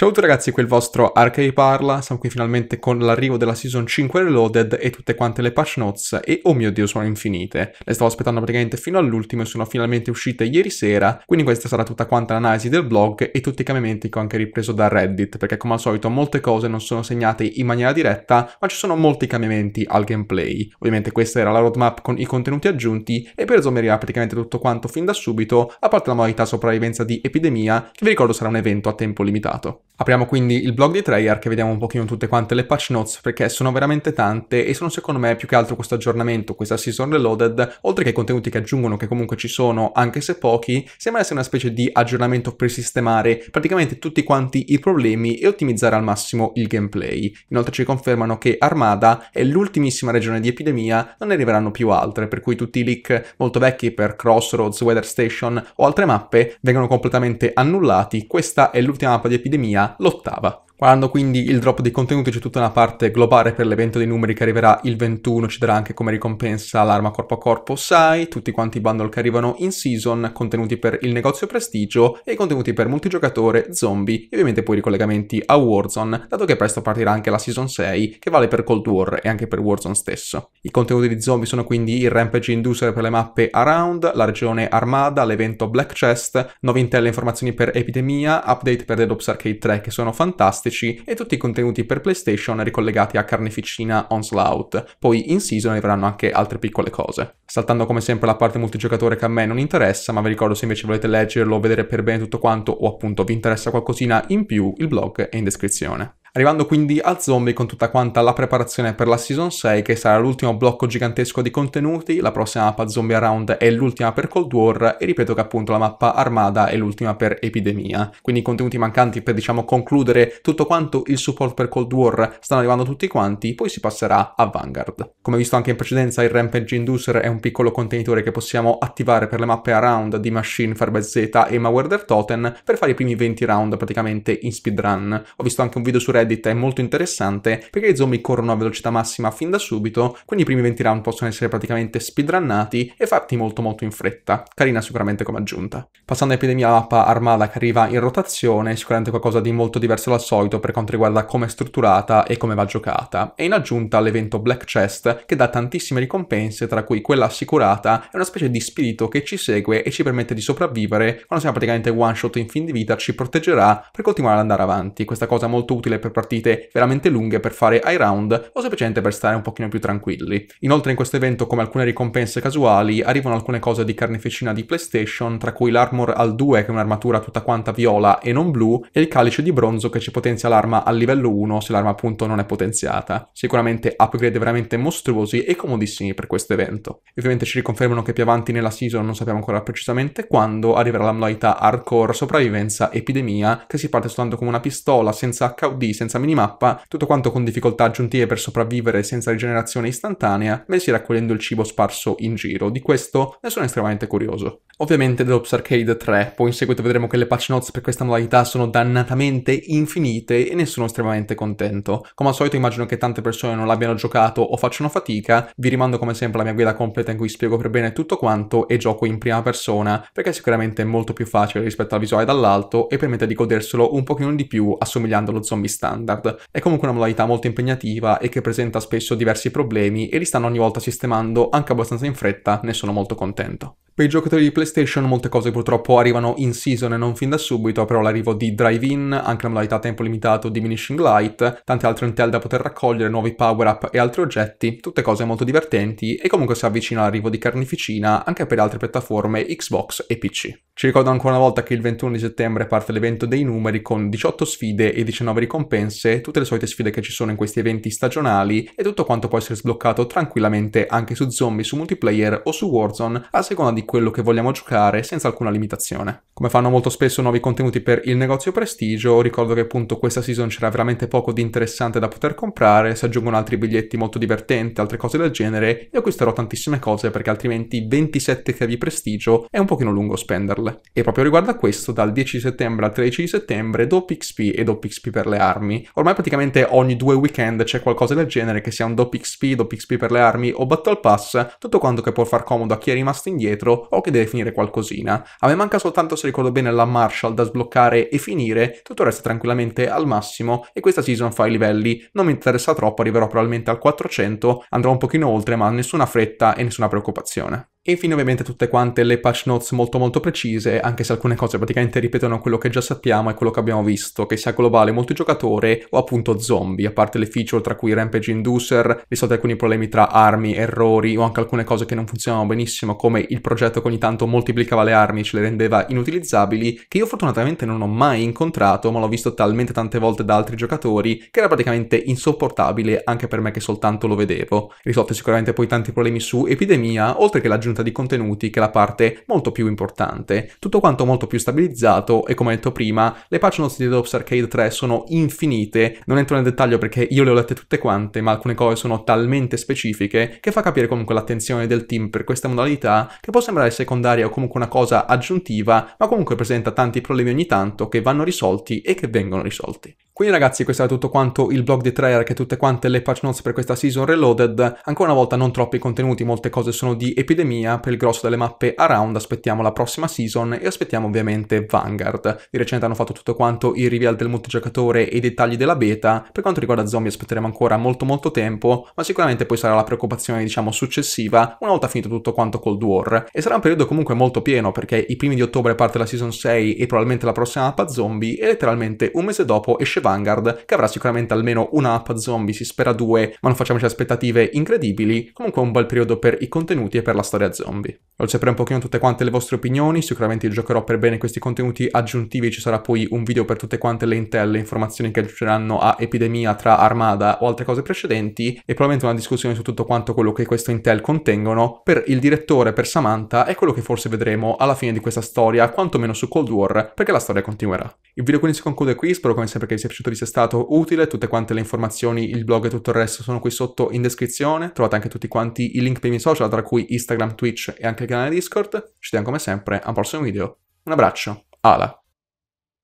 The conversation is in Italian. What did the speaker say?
Ciao a tutti ragazzi, qui è il vostro Arcade parla, siamo qui finalmente con l'arrivo della Season 5 Reloaded e tutte quante le patch notes e oh mio dio sono infinite. Le stavo aspettando praticamente fino all'ultimo e sono finalmente uscite ieri sera, quindi questa sarà tutta quanta l'analisi del blog e tutti i cambiamenti che ho anche ripreso da Reddit, perché come al solito molte cose non sono segnate in maniera diretta, ma ci sono molti cambiamenti al gameplay. Ovviamente questa era la roadmap con i contenuti aggiunti e per zoomerà praticamente tutto quanto fin da subito, a parte la modalità sopravvivenza di epidemia, che vi ricordo sarà un evento a tempo limitato. Apriamo quindi il blog di Treyarch e vediamo un pochino tutte quante le patch notes perché sono veramente tante e sono secondo me più che altro questo aggiornamento, questa season reloaded, oltre che i contenuti che aggiungono che comunque ci sono anche se pochi, sembra essere una specie di aggiornamento per sistemare praticamente tutti quanti i problemi e ottimizzare al massimo il gameplay. Inoltre ci confermano che Armada è l'ultimissima regione di epidemia, non ne arriveranno più altre, per cui tutti i leak molto vecchi per Crossroads, Weather Station o altre mappe vengono completamente annullati, questa è l'ultima mappa di epidemia l'ottava. Guardando quindi il drop dei contenuti c'è tutta una parte globale per l'evento dei numeri che arriverà il 21, ci darà anche come ricompensa l'arma corpo a corpo Sai, tutti quanti i bundle che arrivano in season, contenuti per il negozio prestigio e contenuti per multigiocatore, zombie e ovviamente poi i ricollegamenti a Warzone, dato che presto partirà anche la season 6 che vale per Cold War e anche per Warzone stesso. I contenuti di zombie sono quindi il Rampage Inducer per le mappe Around, la regione Armada, l'evento Black Chest, novintelle e informazioni per Epidemia, update per Dead Ops Arcade 3 che sono fantastici fantastici e tutti i contenuti per PlayStation ricollegati a Carneficina Onslaught. Poi in season arriveranno anche altre piccole cose. Saltando come sempre la parte multigiocatore che a me non interessa, ma vi ricordo se invece volete leggerlo, vedere per bene tutto quanto o appunto vi interessa qualcosina in più, il blog è in descrizione arrivando quindi al zombie con tutta quanta la preparazione per la Season 6 che sarà l'ultimo blocco gigantesco di contenuti, la prossima mappa Zombie Around è l'ultima per Cold War e ripeto che appunto la mappa Armada è l'ultima per Epidemia, quindi i contenuti mancanti per diciamo concludere tutto quanto il support per Cold War stanno arrivando tutti quanti, poi si passerà a Vanguard. Come visto anche in precedenza il Rampage Inducer è un piccolo contenitore che possiamo attivare per le mappe Around di Machine, Farbe Z e Mawerder Totem per fare i primi 20 round praticamente in speedrun. Ho visto anche un video su Reddit Reddit è molto interessante perché i zombie corrono a velocità massima fin da subito, quindi i primi 20 round possono essere praticamente speedrunnati e fatti molto molto in fretta. Carina sicuramente come aggiunta. Passando all'epidemia la mappa Armada che arriva in rotazione, sicuramente qualcosa di molto diverso dal solito per quanto riguarda come è strutturata e come va giocata. E in aggiunta l'evento Black Chest che dà tantissime ricompense, tra cui quella assicurata è una specie di spirito che ci segue e ci permette di sopravvivere quando siamo praticamente one shot in fin di vita, ci proteggerà per continuare ad andare avanti. Questa cosa è molto utile per partite veramente lunghe per fare high round o semplicemente per stare un pochino più tranquilli. Inoltre in questo evento, come alcune ricompense casuali, arrivano alcune cose di carneficina di PlayStation, tra cui l'Armor al 2 che è un'armatura tutta quanta viola e non blu, e il calice di bronzo che ci potenzia l'arma al livello 1 se l'arma appunto non è potenziata. Sicuramente upgrade veramente mostruosi e comodissimi per questo evento. ovviamente ci riconfermano che più avanti nella season, non sappiamo ancora precisamente quando, arriverà la modalità hardcore sopravvivenza epidemia, che si parte soltanto con una pistola senza HUD, senza minimappa, tutto quanto con difficoltà aggiuntive per sopravvivere senza rigenerazione istantanea, bensì raccogliendo il cibo sparso in giro. Di questo ne sono estremamente curioso. Ovviamente Deluxe Arcade 3, poi in seguito vedremo che le patch notes per questa modalità sono dannatamente infinite e ne sono estremamente contento. Come al solito immagino che tante persone non l'abbiano giocato o facciano fatica, vi rimando come sempre alla mia guida completa in cui spiego per bene tutto quanto e gioco in prima persona, perché sicuramente è molto più facile rispetto al visuale dall'alto e permette di goderselo un pochino di più assomigliando allo zombie style standard. È comunque una modalità molto impegnativa e che presenta spesso diversi problemi e li stanno ogni volta sistemando anche abbastanza in fretta, ne sono molto contento. Per i giocatori di PlayStation molte cose purtroppo arrivano in season e non fin da subito, però l'arrivo di Drive-In, anche la modalità a tempo limitato Diminishing Light, tante altre intel da poter raccogliere, nuovi power-up e altri oggetti, tutte cose molto divertenti e comunque si avvicina l'arrivo di Carnificina anche per altre piattaforme Xbox e PC. Ci ricordo ancora una volta che il 21 di settembre parte l'evento dei numeri con 18 sfide e 19 ricompense, tutte le solite sfide che ci sono in questi eventi stagionali e tutto quanto può essere sbloccato tranquillamente anche su zombie, su multiplayer o su Warzone a seconda di quello che vogliamo giocare senza alcuna limitazione. Come fanno molto spesso nuovi contenuti per il negozio prestigio, ricordo che appunto questa season c'era veramente poco di interessante da poter comprare, si aggiungono altri biglietti molto divertenti, altre cose del genere e acquisterò tantissime cose perché altrimenti 27 chiavi prestigio è un pochino lungo spenderle farle. E proprio riguardo a questo, dal 10 settembre al 13 settembre, XP e XP per le armi, ormai praticamente ogni due weekend c'è qualcosa del genere, che sia un XP, DopXP, XP per le armi o Battle Pass, tutto quanto che può far comodo a chi è rimasto indietro o che deve finire qualcosina. A me manca soltanto, se ricordo bene, la Marshall da sbloccare e finire, tutto resta tranquillamente al massimo e questa season fa i livelli. Non mi interessa troppo, arriverò probabilmente al 400, andrò un pochino oltre, ma nessuna fretta e nessuna preoccupazione. E infine ovviamente tutte quante le patch notes molto molto precise, anche se alcune cose praticamente ripetono quello che già sappiamo e quello che abbiamo visto, che sia globale multigiocatore o appunto zombie, a parte le feature tra cui Rampage Inducer, risolte alcuni problemi tra armi, errori o anche alcune cose che non funzionavano benissimo, come il progetto che ogni tanto moltiplicava le armi e ce le rendeva inutilizzabili, che io fortunatamente non ho mai incontrato, ma l'ho visto talmente tante volte da altri giocatori, che era praticamente insopportabile anche per me che soltanto lo vedevo. Risolte sicuramente poi tanti problemi su epidemia, oltre che l'aggiunta contenuta di contenuti che è la parte molto più importante. Tutto quanto molto più stabilizzato e come detto prima, le patch notes di Deadlops Arcade 3 sono infinite, non entro nel dettaglio perché io le ho lette tutte quante, ma alcune cose sono talmente specifiche che fa capire comunque l'attenzione del team per questa modalità che può sembrare secondaria o comunque una cosa aggiuntiva, ma comunque presenta tanti problemi ogni tanto che vanno risolti e che vengono risolti. Quindi ragazzi questo era tutto quanto il blog di Treyarch e tutte quante le patch notes per questa season reloaded. Ancora una volta non troppi contenuti, molte cose sono di epidemia, per il grosso delle mappe around aspettiamo la prossima season e aspettiamo ovviamente Vanguard. Di recente hanno fatto tutto quanto il reveal del multigiocatore e i dettagli della beta, per quanto riguarda zombie aspetteremo ancora molto molto tempo, ma sicuramente poi sarà la preoccupazione diciamo successiva una volta finito tutto quanto Cold War. E sarà un periodo comunque molto pieno perché i primi di ottobre parte la season 6 e probabilmente la prossima mappa zombie e letteralmente un mese dopo esce Vanguard Vanguard, che avrà sicuramente almeno una app zombie, si spera due, ma non facciamoci aspettative incredibili, comunque un bel periodo per i contenuti e per la storia zombie. Voglio sapere un pochino tutte quante le vostre opinioni, sicuramente giocherò per bene questi contenuti aggiuntivi, ci sarà poi un video per tutte quante le intel, le informazioni che aggiungeranno a Epidemia tra Armada o altre cose precedenti e probabilmente una discussione su tutto quanto quello che queste intel contengono per il direttore, per Samantha e quello che forse vedremo alla fine di questa storia, quantomeno su Cold War, perché la storia continuerà. Il video quindi si conclude qui, spero come sempre che vi sia piaciuto piaciuto vi sia stato utile, tutte quante le informazioni, il blog e tutto il resto sono qui sotto in descrizione, trovate anche tutti quanti i link per i miei social, tra cui Instagram, Twitch e anche il canale Discord. Ci vediamo come sempre al prossimo video, un abbraccio, ala!